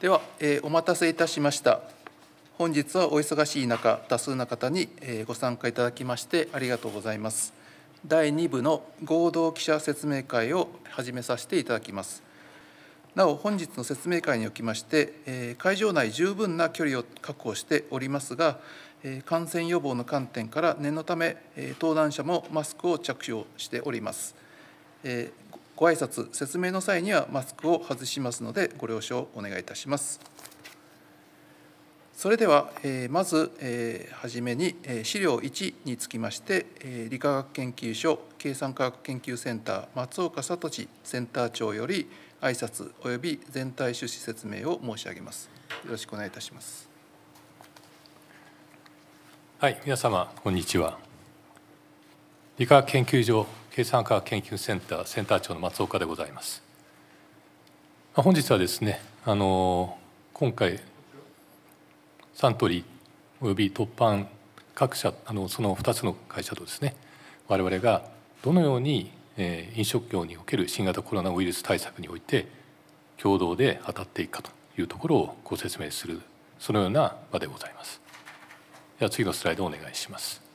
では、えー、お待たせいたしました本日はお忙しい中多数の方に、えー、ご参加いただきましてありがとうございます第2部の合同記者説明会を始めさせていただきますなお本日の説明会におきまして、えー、会場内十分な距離を確保しておりますが、えー、感染予防の観点から念のため、えー、登壇者もマスクを着用しております、えー、ご挨拶説明の際にはマスクを外しますのでご了承お願いいたします。それでは、えまず、えー、初めに、え資料1につきまして、え理化学研究所計算科学研究センター松岡聡センター長より挨拶及び全体趣旨説明を申し上げます。よろしくお願いいたします。はい、皆様こんにちは。理化学研究所計算科学研究センターセンター長の松岡でございます。本日はですねあの今回サントリーおよび突販各社あのその2つの会社とですね我々がどのように、えー、飲食業における新型コロナウイルス対策において共同で当たっていくかというところをご説明するそのような場でございます。では次のスライドをお願いします。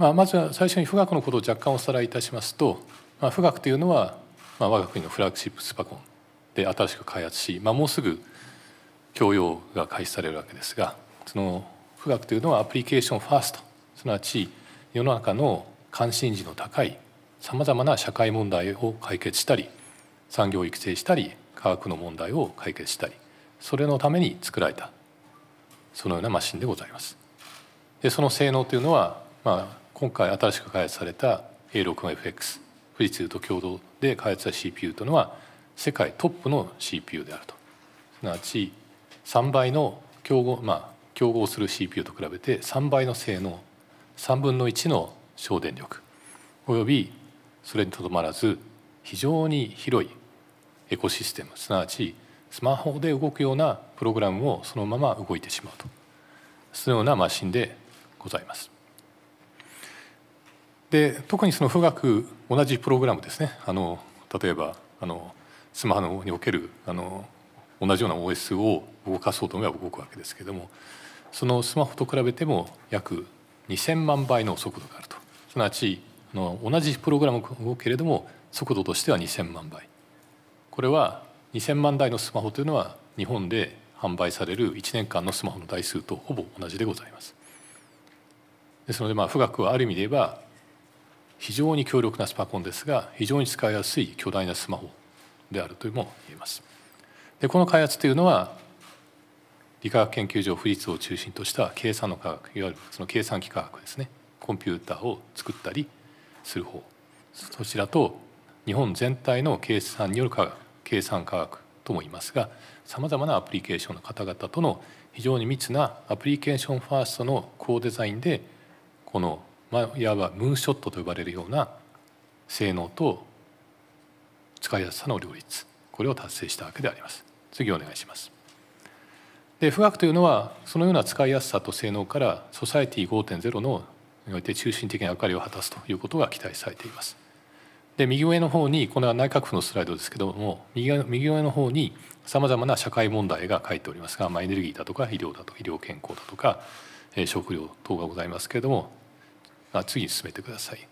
まあ、まずは最初に富岳のことを若干おさらいいたしますと、まあ、富岳というのは、まあ、我が国のフラッグシップスパコンで新しく開発し、まあ、もうすぐ供用が開始されるわけですがその富岳というのはアプリケーションファーストすなわち世の中の関心事の高いさまざまな社会問題を解決したり産業を育成したり科学の問題を解決したりそれのために作られたそのようなマシンでございます。でその性能というのは、まあ、今回新しく開発された A64FX 富士通と共同で開発した CPU というのは世界トップの CPU であるとすなわち3倍の競合まあ競合する CPU と比べて3倍の性能3分の1の省電力およびそれにとどまらず非常に広いエコシステムすなわちスマホで動くようなプログラムをそのまま動いてしまうとそのようなマシンでございます。で特にその富岳同じプログラムですねあの例えばあのスマホにおけるあの同じような OS を動かそうと思えば動くわけですけどもそのスマホと比べても約2,000万倍の速度があるとすなわちの同じプログラムをけれども速度としては2,000万倍これは2,000万台のスマホというのは日本で販売される1年間のスマホの台数とほぼ同じでございますですのでまあ富岳はある意味で言えば非常に強力なスパコンですが非常に使いやすい巨大なスマホであるというも言えます。でこの開発というのは理化学研究所富士通を中心とした計算の科学いわゆるその計算機科学ですねコンピューターを作ったりする方そちらと日本全体の計算による科学計算科学とも言いますがさまざまなアプリケーションの方々との非常に密なアプリケーションファーストのコーデザインでこのまあ、いわばムーンショットと呼ばれるような性能と使いやすさの両立これを達成したわけであります次お願いしますで富岳というのはそのような使いやすさと性能からソサエティ5.0のにおいて中心的な役割を果たすということが期待されていますで右上の方にこれは内閣府のスライドですけども右右上の方にさまざまな社会問題が書いておりますが、まあ、エネルギーだとか医療だとか医療健康だとか、えー、食料等がございますけれども次に進めてください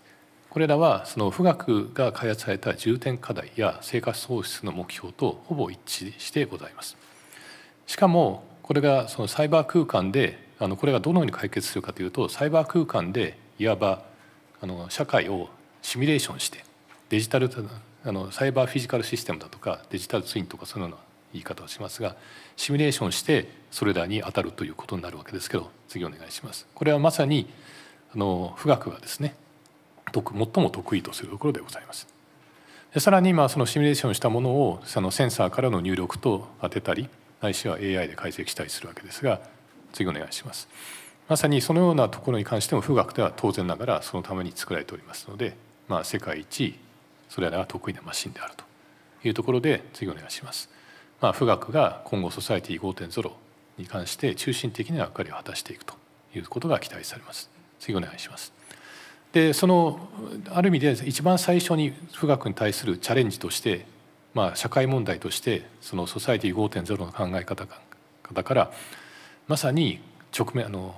これらはその富岳が開発された重点課題や生活創出の目標とほぼ一致してございますしかもこれがそのサイバー空間であのこれがどのように解決するかというとサイバー空間でいわばあの社会をシミュレーションしてデジタルあのサイバーフィジカルシステムだとかデジタルツインとかそのような言い方をしますがシミュレーションしてそれらに当たるということになるわけですけど次お願いします。これはまさにあの富岳がですね最も得意とするところでございます。でさらにまあそのシミュレーションしたものをそのセンサーからの入力と当てたりないしは AI で解析したりするわけですが次お願いします。まさにそのようなところに関しても富岳では当然ながらそのために作られておりますので、まあ、世界一それらが得意なマシンであるというところで次お願いします。まあ、富岳が今後ソサエティ5.0に関して中心的な役割を果たしていくということが期待されます。次お願いします。でそのある意味で一番最初に富岳に対するチャレンジとして、まあ、社会問題としてそのソサイティ5.0の考え方からまさに直面あの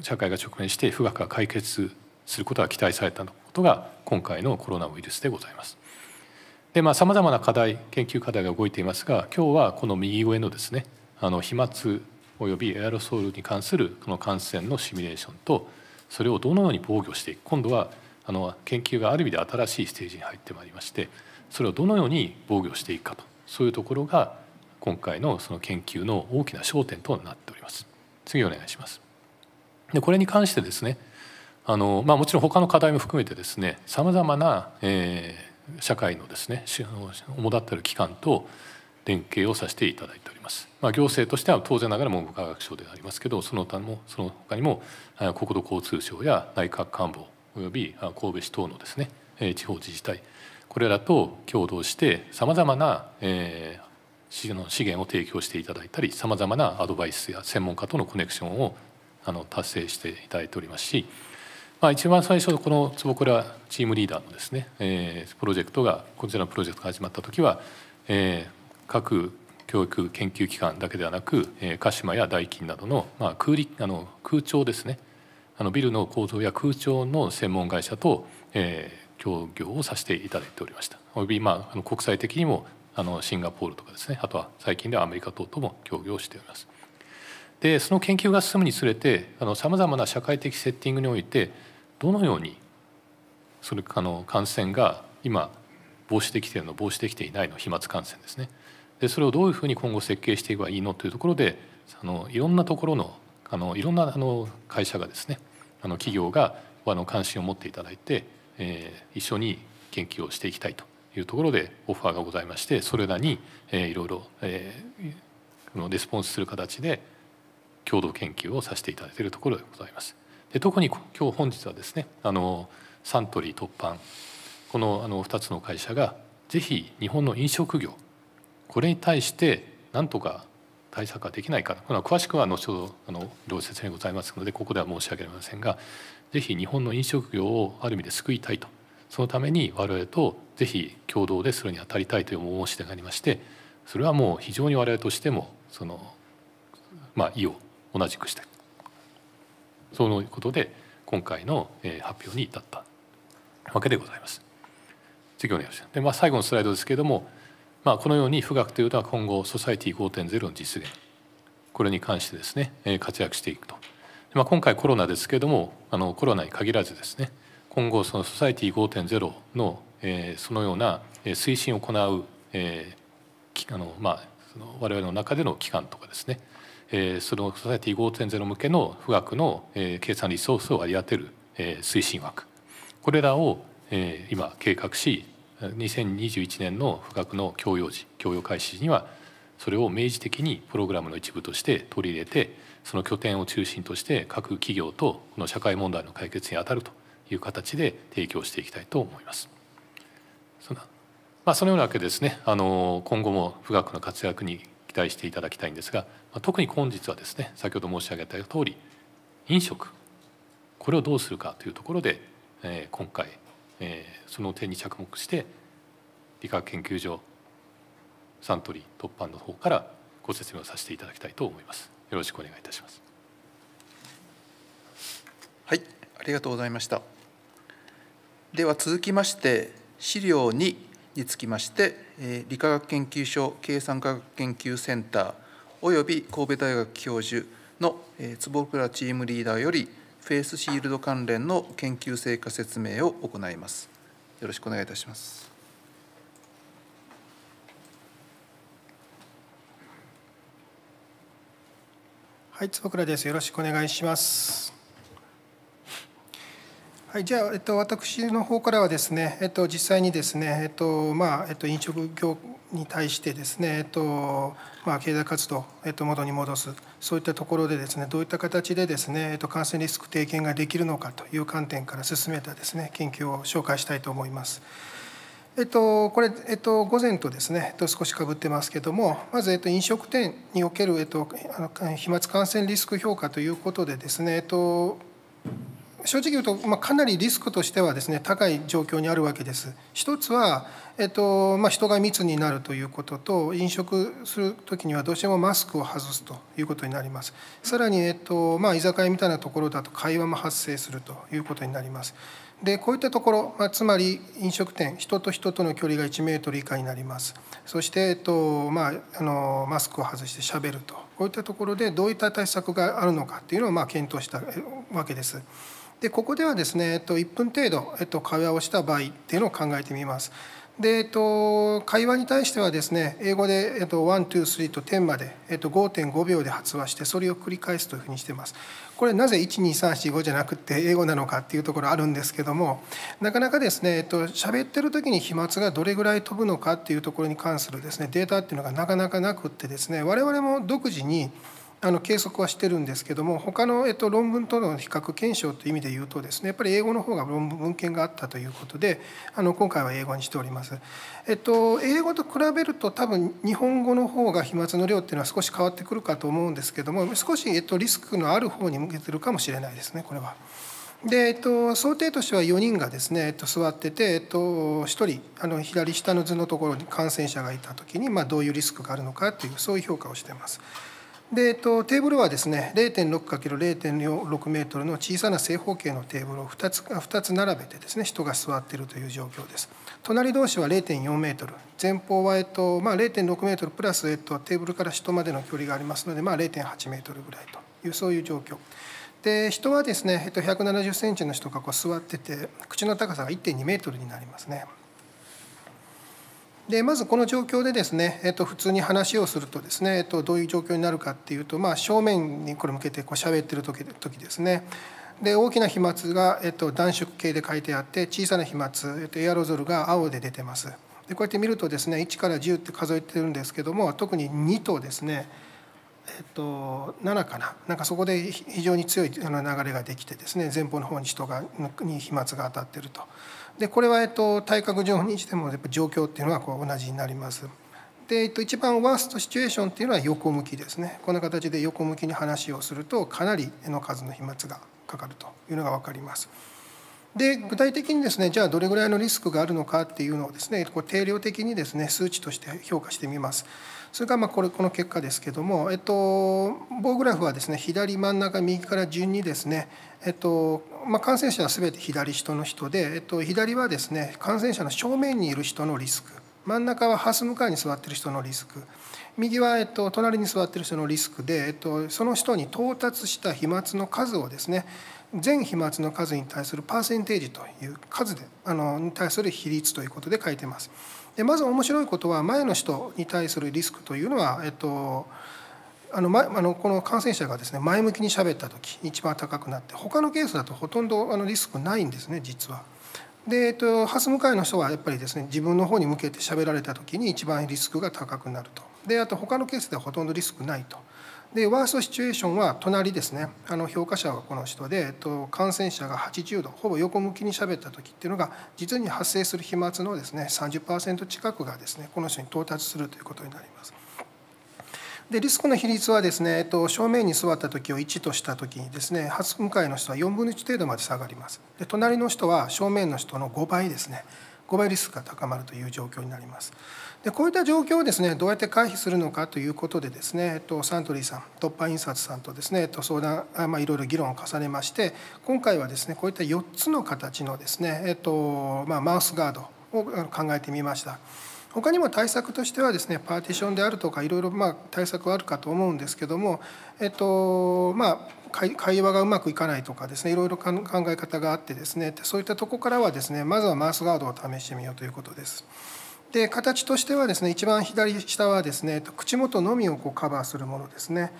社会が直面して富岳が解決することが期待されたことが今回のコロナウイルスでございます。でまあさまざまな課題研究課題が動いていますが今日はこの右上のですねあの飛沫およびエアロソールに関するこの感染のシミュレーションとそれをどのように防御していく今度はあの研究がある意味で新しいステージに入ってまいりましてそれをどのように防御していくかとそういうところが今回のその研究の大きな焦点となっております。次お願いします。でこれに関してですねあの、まあ、もちろん他の課題も含めてですねさまざまな、えー、社会のですね主主だったる機関と連携をさせていただいております。まあ、行政としては当然ながら文部科学省でありますけどその他もその他にも国土交通省や内閣官房および神戸市等のですね地方自治体これらと共同してさまざまな、え資源を提供していただいたりさまざまなアドバイスや専門家とのコネクションをあの達成していただいておりますし、まあ、一番最初のこの坪倉チームリーダーのですね、えー、プロジェクトがこちらのプロジェクトが始まった時は、えー、各教育研究機関だけではなく、えー、鹿島やキ金などの,、まあ、空力あの空調ですねあのビルの構造や空調の専門会社と、えー、協業をさせていただいておりましたおよび、まあ、あの国際的にもあのシンガポールとかですねあとは最近ではアメリカ等とも協業しております。でその研究が進むにつれてさまざまな社会的セッティングにおいてどのようにそれあの感染が今防止できているの防止できていないの飛沫感染ですねでそれをどういうふうに今後設計していけばいいのというところであのいろんなところのあのいろんなあの会社がですねあの企業があの関心を持っていただいて、えー、一緒に研究をしていきたいというところでオファーがございましてそれらに、えー、いろいろ、えー、レスポンスする形で共同研究をさせていただいているところでございます。で特に今日本日はですねあのサントリー突破このあの2つの会社がぜひ日本の飲食業これに対してなんとか対策ができないかこれは詳しくは後ほどあのご説明ございますのでここでは申し上げませんがぜひ日本の飲食業をある意味で救いたいとそのために我々とぜひ共同でそれに当たりたいという申し出がありましてそれはもう非常に我々としてもその、まあ、意を同じくしたいそのことで今回の発表に至ったわけでございます。次お願いしますで、まあ、最後のスライドですけれどもまあ、このように富岳というのは今後ソサイティ5.0の実現これに関してですね活躍していくと、まあ、今回コロナですけれどもあのコロナに限らずですね今後そのソサイティ5.0の、えそのような推進を行う、えあのまあその我々の中での機関とかですね、えそのソサイティ5.0向けの富岳の、え計算リソースを割り当てる、え推進枠これらを、え今計画し2021年の富岳の教養時教養開始時にはそれを明示的にプログラムの一部として取り入れてその拠点を中心として各企業とこの社会問題の解決に当たるという形で提供していきたいと思います。そまあ、そのようなわけですねあの今後も富岳の活躍に期待していただきたいんですが、まあ、特に本日はですね先ほど申し上げた通り飲食これをどうするかというところで、えー、今回えー、その点に着目して理化学研究所サントリー突破の方からご説明をさせていただきたいと思います。よろしくお願いいたします。はい、ありがとうございました。では続きまして資料2につきまして、えー、理化学研究所計算科学研究センターおよび神戸大学教授の、えー、坪倉チームリーダーよりフェイスシールド関連の研究成果説明を行います。よろしくお願いいたします。はい、坪倉です。よろしくお願いします。はい、じゃあ、えっと、私の方からはですね、えっと、実際にですね、えっと、まあ、えっと、飲食業に対してですね、えっと、まあ、経済活動、えっと、元に戻す。そういったところでですねどういった形でですね、えっと、感染リスク低減ができるのかという観点から進めたですね研究を紹介したいと思います。えっと、これ、えっと、午前とですね、えっと、少しかぶってますけども、まず、えっと、飲食店における、えっと、あの飛沫感染リスク評価ということでですね、えっと、正直言うと、まあ、かなりリスクとしてはですね高い状況にあるわけです。一つは、えっとまあ、人が密になるということと飲食する時にはどうしてもマスクを外すということになります。さらに、えっとまあ、居酒屋みたいなところだと会話も発生するということになります。でこういったところ、まあ、つまり飲食店人と人との距離が1メートル以下になりますそして、えっとまあ、あのマスクを外してしゃべるとこういったところでどういった対策があるのかっていうのをまあ検討したわけです。でここではですね、えっと、1分程度、えっと、会話をした場合っていうのを考えてみます。でえっと、会話に対してはですね英語で、えっと、123と10まで、えっと、5.5秒で発話してそれを繰り返すというふうにしてますこれなぜ1234 5じゃなくて英語なのかっていうところあるんですけどもなかなかですね、えっと喋ってる時に飛沫がどれぐらい飛ぶのかっていうところに関するですねデータっていうのがなかなかなくってですね我々も独自にあの計測はしてるんですけども他のえっ論文との比較検証という意味で言うとですねやっぱり英語の方が論文献があったということであの今回は英語にしております。えっと英語と比べると多分日本語の方が飛沫の量っていうのは少し変わってくるかと思うんですけども少しえっとリスクのある方に向けてるかもしれないですねこれは。でえっと、想定としては4人がですね、えっと、座ってて、えっと、1人あの左下の図のところに感染者がいた時に、まあ、どういうリスクがあるのかというそういう評価をしてます。でえっと、テーブルはですね 0.6×0.6 メートルの小さな正方形のテーブルを2つ ,2 つ並べてですね人が座っているという状況です。隣同士は0.4メートル前方は、えっとまあ、0.6メートルプラス、えっと、テーブルから人までの距離がありますので、まあ、0.8メートルぐらいというそういう状況。で人はですね、えっと、170センチの人がこう座ってて口の高さが1.2メートルになりますね。でまずこの状況でですね、えっと、普通に話をするとですね、えっと、どういう状況になるかっていうと、まあ、正面にこれ向けてこう喋ってる時時ですねで大きな飛沫が、えっと、暖色系で書いてあって小さな飛沫、えっと、エアロゾルが青で出てますでこうやって見るとですね1から10って数えてるんですけども特に2とですねえっと、7かななんかそこで非常に強い流れができてですね前方の方に人がに飛沫が当たってるとでこれは、えっと、体格上にしてもやっぱ状況っていうのはこう同じになりますで、えっと、一番ワーストシチュエーションっていうのは横向きですねこんな形で横向きに話をするとかなりの数の飛沫がかかるというのが分かります。で具体的にですねじゃあどれぐらいのリスクがあるのかっていうのをですねこう定量的にですね数値として評価してみます。それからまあこれこの結果ですけども、えっと、棒グラフはですね左真ん中右から順にですね、えっとまあ、感染者はすべて左人の人で、えっと、左はですね感染者の正面にいる人のリスク真ん中はハス向かいに座っている人のリスク右は、えっと、隣に座っている人のリスクで、えっと、その人に到達した飛沫の数をですね全飛沫の数に対するパーセンテージという数であのに対する比率ということで書いてます。でまず面白いことは前の人に対するリスクというのは、えっと、あの、前あのこの感染者がですね前向きに喋った時一番高くなって他のケースだとほとんどあのリスクないんですね実は。で、えっと、ハス向かいの人はやっぱりですね自分の方に向けて喋られた時に一番リスクが高くなると。であと他のケースではほとんどリスクないと。でワーストシチュエーションは隣ですねあの評価者はこの人で、えっと、感染者が80度ほぼ横向きに喋った時っていうのが実に発生する飛沫のですね30%近くがですねこの人に到達するということになります。でリスクの比率はですね、えっと、正面に座った時を1とした時にですね初向かいの人は4分の1程度まで下がりますで隣の人は正面の人の5倍ですね5倍リスクが高まるという状況になります。でこういった状況をですねどうやって回避するのかということでですね、えっと、サントリーさん突破印刷さんとですね、えっと、相談まあいろいろ議論を重ねまして今回はですねこういった4つの形のですね、えっとまあ、マウスガードを考えてみました。他にも対策としてはですねパーティションであるとかいろいろまあ対策はあるかと思うんですけども、えっとまあ、会話がうまくいかないとかですねいろいろ考え方があってですねそういったとこからはですねまずはマウスガードを試してみようということです。で形としてはですね一番左下はですね口元のみをこうカバーするものですね。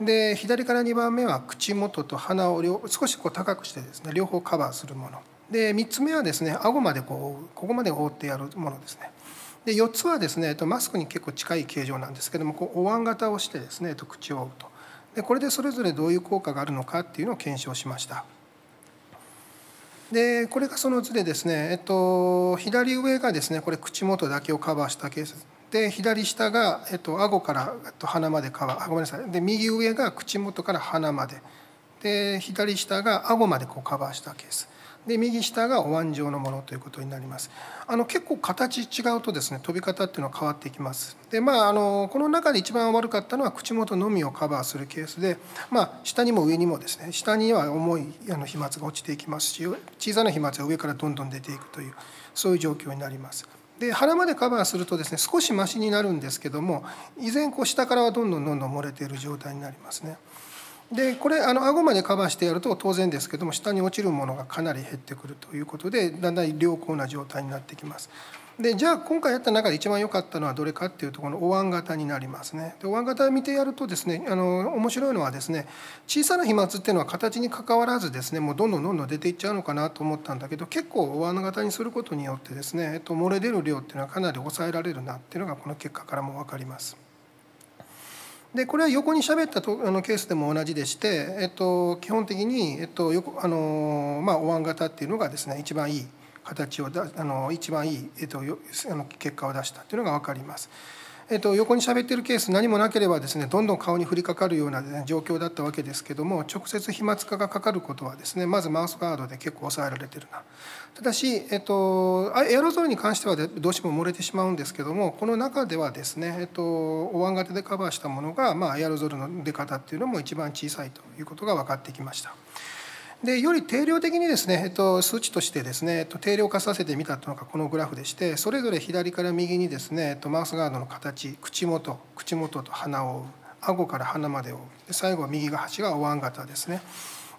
で左から2番目は口元と鼻を両少しこう高くしてですね両方カバーするもの。で3つ目はですね顎までこうここまで覆ってやるものですね。で4つはですねマスクに結構近い形状なんですけどもこうお椀型をしてですね口を覆うと。でこれでそれぞれどういう効果があるのかっていうのを検証しました。でこれがその図でですね、えっと、左上がですねこれ口元だけをカバーしたケースで左下が、えっと、顎から、えっと、鼻までカバーごめんなさいで右上が口元から鼻までで左下が顎までこうカバーしたケースで右下がお椀状のものということになります。あの結構形違うとですね飛び方っていうのは変わってきます。でまああのこの中で一番悪かったのは口元のみをカバーするケースで、まあ、下にも上にもですね下には重いあの飛沫が落ちていきますし小さな飛沫が上からどんどん出ていくというそういう状況になります。で腹までカバーするとですね少しマシになるんですけども依然こう下からはどんどんどんどん漏れている状態になりますね。でこれあの顎までカバーしてやると当然ですけども下に落ちるものがかなり減ってくるということでだんだん良好な状態になってきます。でじゃあ今回やった中で一番良かったのはどれかっていうとこのお椀型になりますね。でお椀型見てやるとですねあの面白いのはですね小さな飛沫っていうのは形にかかわらずですねもうどんどんどんどん出ていっちゃうのかなと思ったんだけど結構お椀型にすることによってですね、えっと、漏れ出る量っていうのはかなり抑えられるなっていうのがこの結果からも分かります。でこれは横に喋ったとあのケースでも同じでして、えっと、基本的に、えっと横あのまあ、お椀型っていうのがですね一番いい形をだあの一番いい、えっと、よあの結果を出したっていうのが分かります。えっと、横に喋ってるケース何もなければですねどんどん顔に降りかかるような、ね、状況だったわけですけども直接飛沫化がかかることはですねまずマウスガードで結構抑えられてるなただし、えっと、エアロゾルに関してはどうしても漏れてしまうんですけどもこの中ではですね、えっと、お椀型でカバーしたものが、まあ、エアロゾルの出方っていうのも一番小さいということが分かってきました。でより定量的にですね、えっと、数値としてですね、えっと、定量化させてみたというのがこのグラフでしてそれぞれ左から右にですね、えっと、マウスガードの形口元口元と鼻をう顎から鼻までを最後は右が端がおわん型ですね。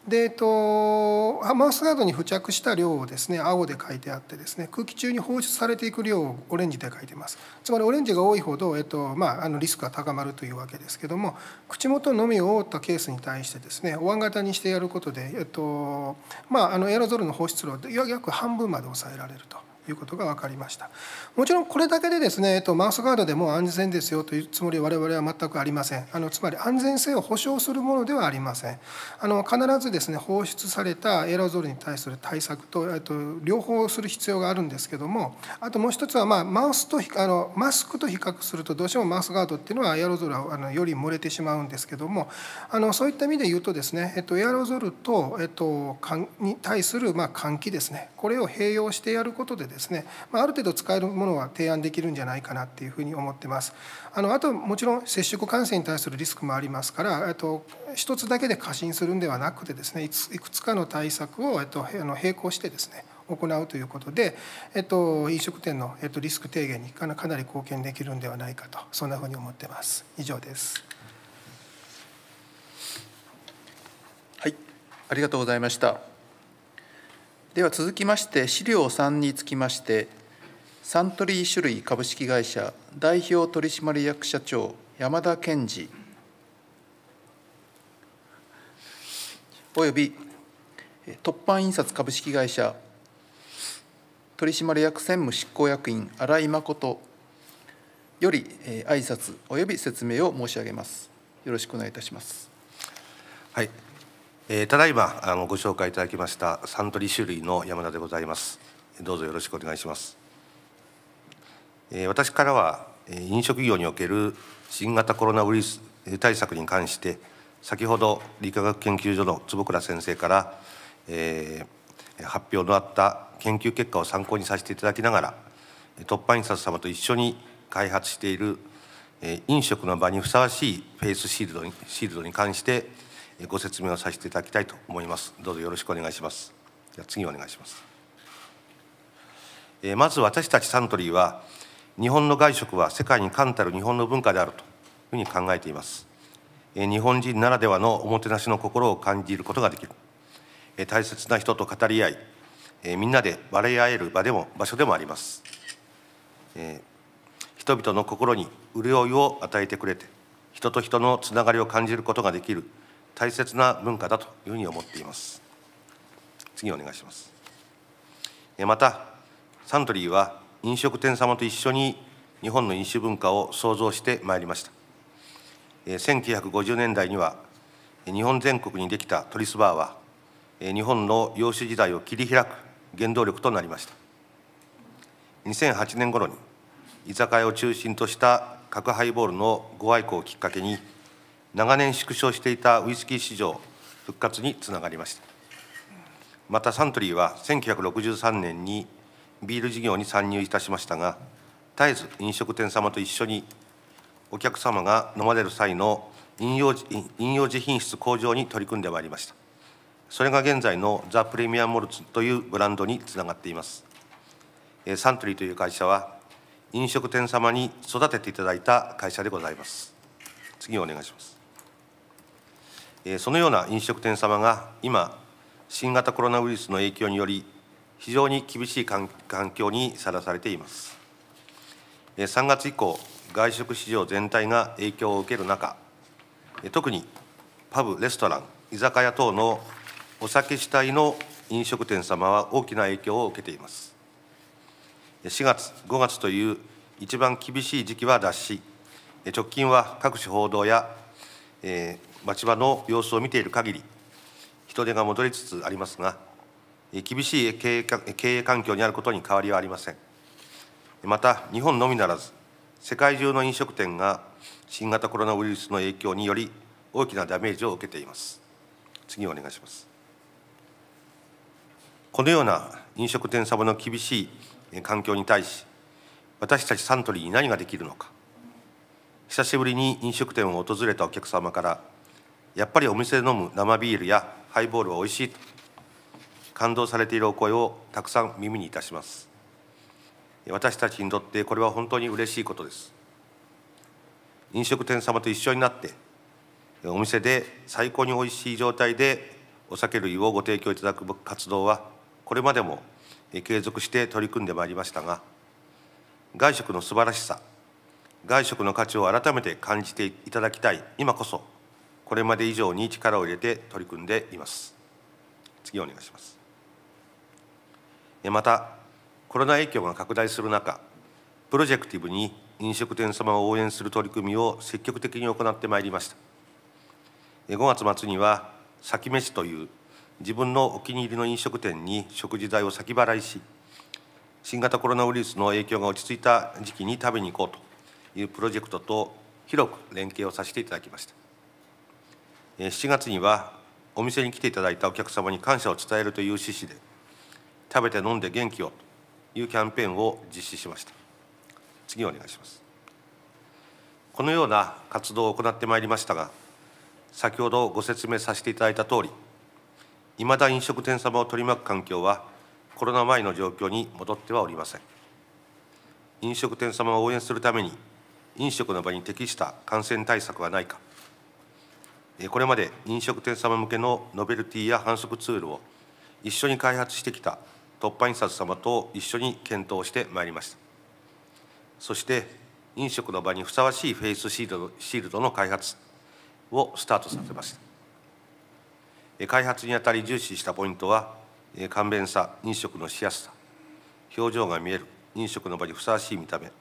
でえっと、マウスガードに付着した量をですね青で書いてあってですね空気中に放出されていく量をオレンジで書いてますつまりオレンジが多いほど、えっとまあ、あのリスクが高まるというわけですけども口元のみを覆ったケースに対してですねお型にしてやることで、えっとまあ、あのエアロゾルの放出量は約半分まで抑えられると。いうことが分かりましたもちろんこれだけでですね、えっと、マウスガードでも安全ですよというつもり我々は全くありませんあのつまり安全性を保証するものではありませんあの必ずですね放出されたエアゾルに対する対策と、えっと、両方する必要があるんですけどもあともう一つは、まあ、マウスとあのマスクと比較するとどうしてもマウスガードっていうのはエアロゾルはあのより漏れてしまうんですけどもあのそういった意味で言うとですね、えっと、エアロゾルと、えっと、に対する、ま換気ですねこれを併用してやることでですねですね、まあ、ある程度使えるものは提案できるんじゃないかなっていうふうに思ってます。あのあともちろん接触感染に対するリスクもありますからと1つだけで過信するんではなくてですねいくつかの対策をと並行してですね行うということで、えっと、飲食店の、えっと、リスク低減にかなり貢献できるんではないかとそんなふうに思ってます以上ですはいありがとうございましたでは続きまして資料3につきましてサントリー種類株式会社代表取締役社長山田健二および突版印刷株式会社取締役専務執行役員新井誠より挨拶および説明を申し上げます。よろしくお願いいたします。はい。えー、ただいまあのご紹介いただきましたサントリー種類の山田でございますどうぞよろしくお願いします、えー、私からはえ飲食業における新型コロナウイルス対策に関して先ほど理化学研究所の坪倉先生から、えー、発表のあった研究結果を参考にさせていただきながら突破印刷様と一緒に開発している飲食の場にふさわしいフェイスシールドにシールドに関してご説明をさせていただきたいと思いますどうぞよろしくお願いしますでは次お願いしますまず私たちサントリーは日本の外食は世界に冠たる日本の文化であるというふうに考えています日本人ならではのおもてなしの心を感じることができる大切な人と語り合いみんなで笑い合える場でも場所でもあります人々の心に潤いを与えてくれて人と人のつながりを感じることができる大切な文化だというふうに思っています次お願いしますまたサントリーは飲食店様と一緒に日本の飲酒文化を創造してまいりました1950年代には日本全国にできたトリスバーは日本の洋酒時代を切り開く原動力となりました2008年頃に居酒屋を中心とした核ハイボールのご愛顧をきっかけに長年縮小していたウイスキー市場復活につながりましたまたサントリーは1963年にビール事業に参入いたしましたが絶えず飲食店様と一緒にお客様が飲まれる際の飲用飲用時品質向上に取り組んでまいりましたそれが現在のザ・プレミアム・モルツというブランドにつながっていますサントリーという会社は飲食店様に育てていただいた会社でございます次お願いしますそのような飲食店様が今、新型コロナウイルスの影響により、非常に厳しい環境にさらされています。3月以降、外食市場全体が影響を受ける中、特にパブ、レストラン、居酒屋等のお酒主体の飲食店様は大きな影響を受けています。4月、5月という一番厳しい時期は脱し、直近は各種報道や、えー、町場の様子を見ている限り人手が戻りつつありますが厳しい経営環境にあることに変わりはありませんまた日本のみならず世界中の飲食店が新型コロナウイルスの影響により大きなダメージを受けています次お願いしますこのような飲食店サ様の厳しい環境に対し私たちサントリーに何ができるのか久しぶりに飲食店を訪れたお客様からやっぱりお店で飲む生ビールやハイボールは美味しい感動されているお声をたくさん耳にいたします私たちにとってこれは本当に嬉しいことです飲食店様と一緒になってお店で最高に美味しい状態でお酒類をご提供いただく活動はこれまでも継続して取り組んでまいりましたが外食の素晴らしさ外食の価値を改めて感じていただきたい今こそこれまで以上に力を入れて取り組んでいます次お願いしますまたコロナ影響が拡大する中プロジェクティブに飲食店様を応援する取り組みを積極的に行ってまいりました5月末には先飯という自分のお気に入りの飲食店に食事代を先払いし新型コロナウイルスの影響が落ち着いた時期に食べに行こうというプロジェクトと広く連携をさせていただきました7月にはお店に来ていただいたお客様に感謝を伝えるという趣旨で食べて飲んで元気をというキャンペーンを実施しました次お願いしますこのような活動を行ってまいりましたが先ほどご説明させていただいたとおりいまだ飲食店様を取り巻く環境はコロナ前の状況に戻ってはおりません飲食店様を応援するために飲食の場に適した感染対策はないかこれまで飲食店様向けのノベルティや販促ツールを一緒に開発してきた突破印刷様と一緒に検討してまいりましたそして飲食の場にふさわしいフェイスシールドの開発をスタートさせました開発にあたり重視したポイントは簡便さ飲食のしやすさ表情が見える飲食の場にふさわしい見た目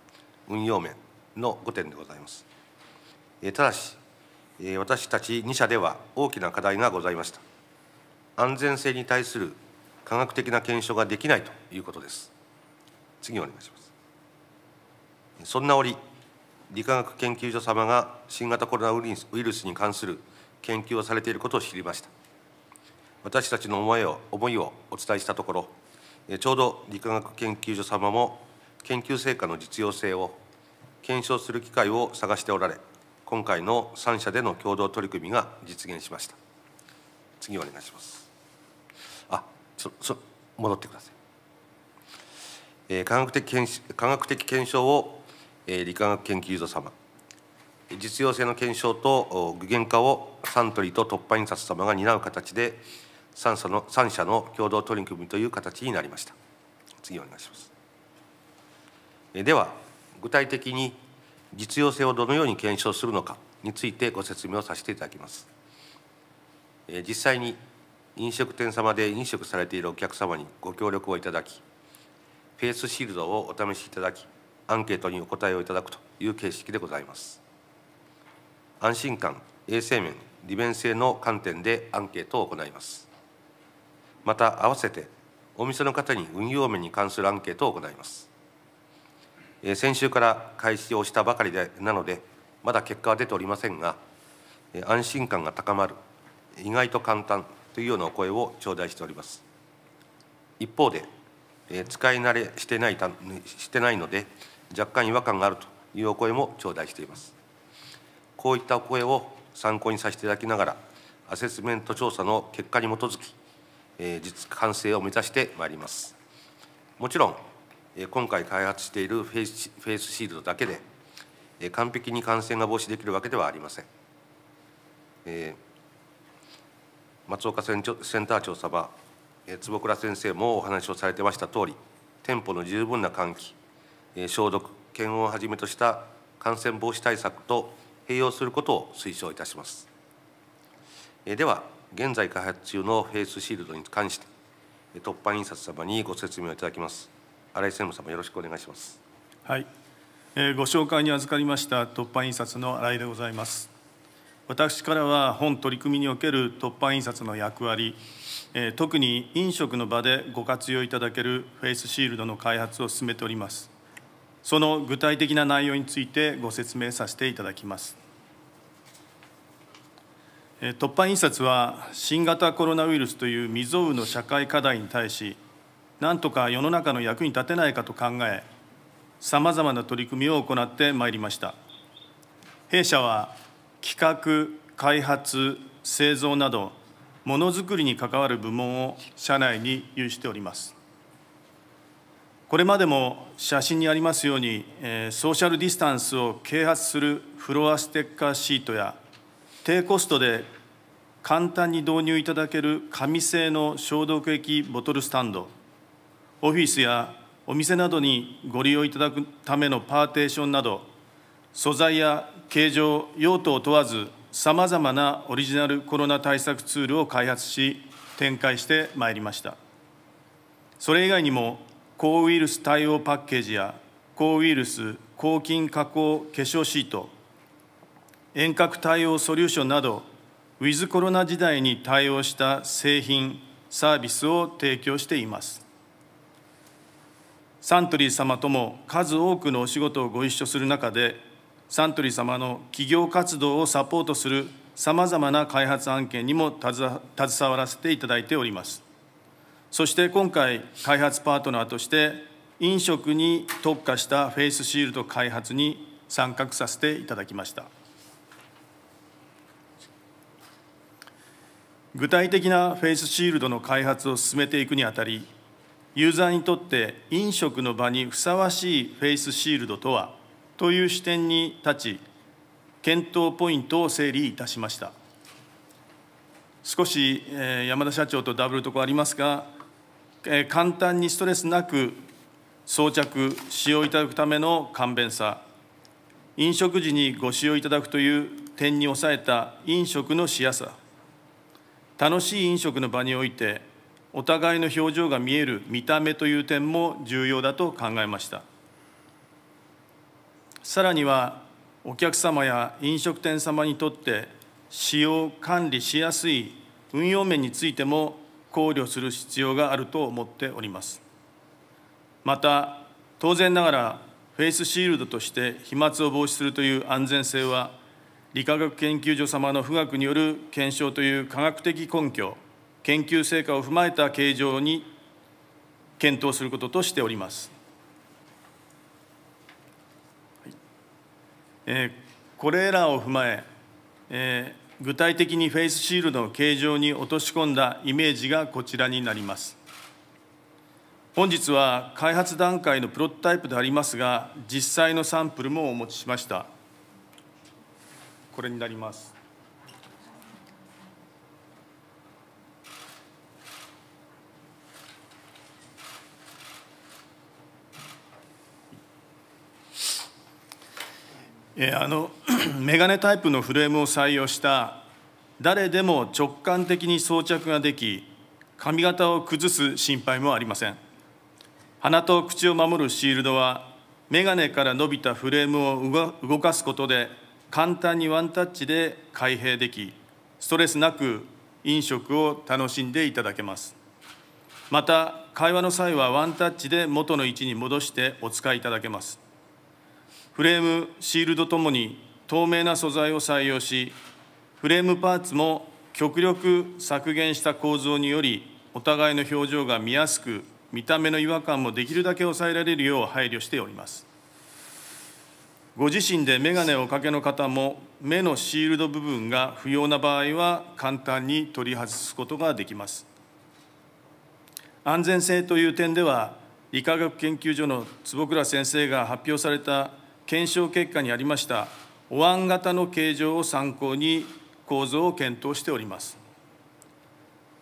運用面の5点でございますただし私たち2社では大きな課題がございました安全性に対する科学的な検証ができないということです次お願いしますそんな折理化学研究所様が新型コロナウイルスに関する研究をされていることを知りました私たちの思いを思いをお伝えしたところちょうど理化学研究所様も研究成果の実用性を検証する機会を探しておられ今回の3社での共同取り組みが実現しました次お願いしますあそそ戻ってください、え科学的検科学的検証を、え理化学研究所様実用性の検証と具現化をサントリーと突破印刷様が担う形で3社の ,3 社の共同取り組みという形になりました次お願いしますでは具体的に実用性をどのように検証するのかについてご説明をさせていただきます。え実際に飲食店様で飲食されているお客様にご協力をいただき、フェイスシールドをお試しいただき、アンケートにお答えをいただくという形式でございます。安心感、衛生面、利便性の観点でアンケートを行います。また、合わせてお店の方に運用面に関するアンケートを行います。え先週から開始をしたばかりでなのでまだ結果は出ておりませんが、え安心感が高まる意外と簡単というようなお声を頂戴しております一方で、え使い慣れしてないたしてないので若干違和感があるというお声も頂戴していますこういったお声を参考にさせていただきながらアセスメント調査の結果に基づき、え実完成を目指してまいりますもちろん今回開発しているフェイスフェイスシールドだけで完璧に感染が防止できるわけではありません。えー、松岡センター長様、えー、坪倉先生もお話をされてました通り店舗の十分な換気、えー、消毒検温をはじめとした感染防止対策と併用することを推奨いたします、えー、では現在開発中のフェイスシールドに関して突破印刷様にご説明をいただきます新井専務様よろしくお願いしますはい、えー、ご紹介に預かりました突破印刷の新井でございます私からは本取り組みにおける突破印刷の役割、えー、特に飲食の場でご活用いただけるフェイスシールドの開発を進めておりますその具体的な内容についてご説明させていただきます突破印刷は新型コロナウイルスという未曾有の社会課題に対し何とか世の中の役に立てないかと考えさまざまな取り組みを行ってまいりました弊社は企画開発製造などものづくりに関わる部門を社内に有しておりますこれまでも写真にありますように、えー、ソーシャルディスタンスを啓発するフロアステッカーシートや低コストで簡単に導入いただける紙製の消毒液ボトルスタンドオフィスやお店などにご利用いただくためのパーテーションなど素材や形状用途を問わずさまざまなオリジナルコロナ対策ツールを開発し展開してまいりましたそれ以外にも抗ウイルス対応パッケージや抗ウイルス抗菌加工化粧シート遠隔対応ソリューションなどウィズコロナ時代に対応した製品サービスを提供していますサントリー様とも数多くのお仕事をご一緒する中でサントリー様の企業活動をサポートするさまざまな開発案件にも携わらせていただいておりますそして今回開発パートナーとして飲食に特化したフェイスシールド開発に参画させていただきました具体的なフェイスシールドの開発を進めていくにあたりユーザーにとって飲食の場にふさわしいフェイスシールドとはという視点に立ち検討ポイントを整理いたしました少し、え山田社長とダブルとこありますが、え簡単にストレスなく装着使用いただくための簡便さ飲食時にご使用いただくという点に抑えた飲食のしやさ楽しい飲食の場においてお互いの表情が見える見た目という点も重要だと考えましたさらにはお客様や飲食店様にとって使用管理しやすい運用面についても考慮する必要があると思っておりますまた当然ながらフェイスシールドとして飛沫を防止するという安全性は理化学研究所様の富岳による検証という科学的根拠研究成果を踏まえた形状に検討することとしております。えこれらを踏まええ具体的にフェイスシールドの形状に落とし込んだイメージがこちらになります。本日は開発段階のプロトタイプでありますが実際のサンプルもお持ちしましたこれになりますあの メガネタイプのフレームを採用した誰でも直感的に装着ができ髪型を崩す心配もありません鼻と口を守るシールドはメガネから伸びたフレームを動かすことで簡単にワンタッチで開閉できストレスなく飲食を楽しんでいただけますまた会話の際はワンタッチで元の位置に戻してお使いいただけますフレームシールドともに透明な素材を採用しフレームパーツも極力削減した構造によりお互いの表情が見やすく見た目の違和感もできるだけ抑えられるよう配慮しておりますご自身で眼鏡をおかけの方も目のシールド部分が不要な場合は簡単に取り外すことができます安全性という点では理化学研究所の坪倉先生が発表された検証結果にありましたお椀型の形状を参考に構造を検討しております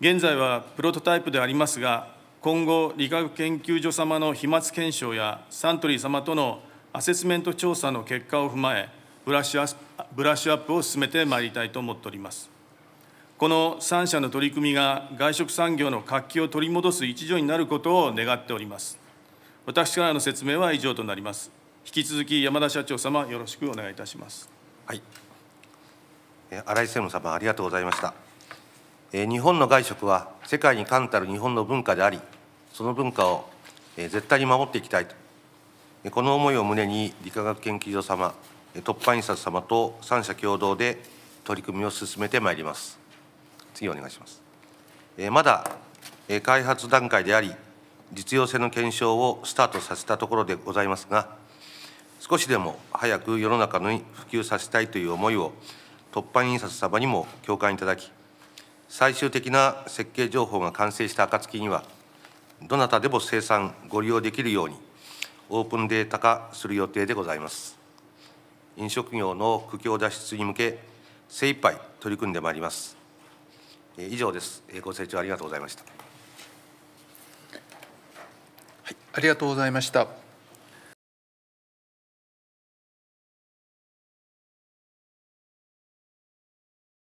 現在はプロトタイプでありますが今後理学研究所様の飛沫検証やサントリー様とのアセスメント調査の結果を踏まえブラッシュブラッシュアップを進めてまいりたいと思っておりますこの3社の取り組みが外食産業の活気を取り戻す一助になることを願っております私からの説明は以上となります引き続き山田社長様よろしくお願いいたしますはい新井専務様ありがとうございました日本の外食は世界に冠たる日本の文化でありその文化を絶対に守っていきたいとこの思いを胸に理化学研究所様突破印刷様と三社共同で取り組みを進めてまいります次お願いしますまだ開発段階であり実用性の検証をスタートさせたところでございますが少しでも早く世の中に普及させたいという思いを突破印刷様にも共感いただき最終的な設計情報が完成した暁にはどなたでも生産ご利用できるようにオープンデータ化する予定でございます飲食業の苦境脱出に向け精一杯取り組んでまいります以上ですご清聴ありがとうございました、はい、ありがとうございました